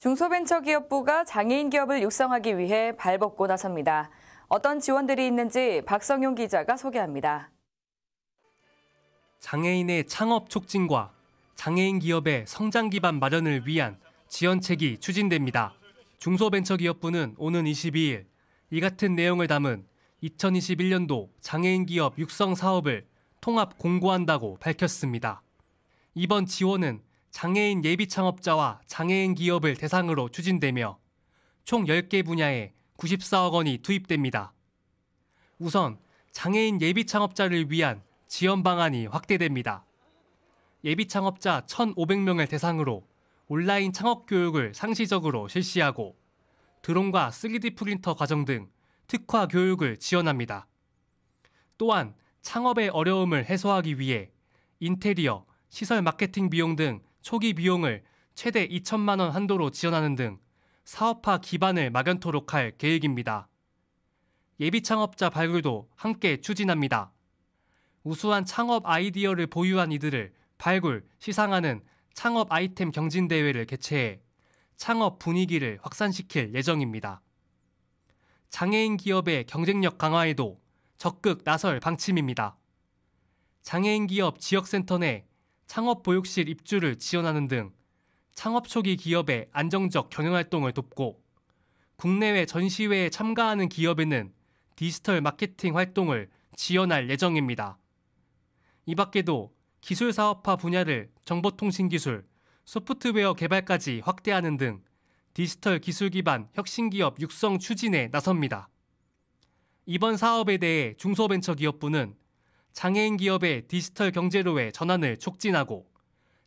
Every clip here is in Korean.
중소벤처기업부가 장애인 기업을 육성하기 위해 발벗고 나섭니다. 어떤 지원들이 있는지 박성용 기자가 소개합니다. 장애인의 창업 촉진과 장애인 기업의 성장 기반 마련을 위한 지원책이 추진됩니다. 중소벤처기업부는 오는 22일 이 같은 내용을 담은 2021년도 장애인 기업 육성 사업을 통합 공고한다고 밝혔습니다. 이번 지원은 장애인 예비 창업자와 장애인 기업을 대상으로 추진되며 총 10개 분야에 94억 원이 투입됩니다. 우선 장애인 예비 창업자를 위한 지원 방안이 확대됩니다. 예비 창업자 1,500명을 대상으로 온라인 창업 교육을 상시적으로 실시하고 드론과 3D 프린터 과정 등 특화 교육을 지원합니다. 또한 창업의 어려움을 해소하기 위해 인테리어, 시설 마케팅 비용 등 초기 비용을 최대 2천만 원 한도로 지원하는 등 사업화 기반을 막연토록 할 계획입니다. 예비 창업자 발굴도 함께 추진합니다. 우수한 창업 아이디어를 보유한 이들을 발굴, 시상하는 창업 아이템 경진대회를 개최해 창업 분위기를 확산시킬 예정입니다. 장애인 기업의 경쟁력 강화에도 적극 나설 방침입니다. 장애인 기업 지역센터 내 창업보육실 입주를 지원하는 등 창업 초기 기업의 안정적 경영활동을 돕고 국내외 전시회에 참가하는 기업에는 디지털 마케팅 활동을 지원할 예정입니다. 이 밖에도 기술 사업화 분야를 정보통신기술, 소프트웨어 개발까지 확대하는 등 디지털 기술 기반 혁신기업 육성 추진에 나섭니다. 이번 사업에 대해 중소벤처기업부는 장애인 기업의 디지털 경제로의 전환을 촉진하고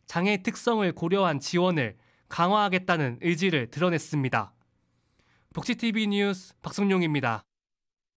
장애 특성을 고려한 지원을 강화하겠다는 의지를 드러냈습니다. 복지TV 뉴스 박성용입니다.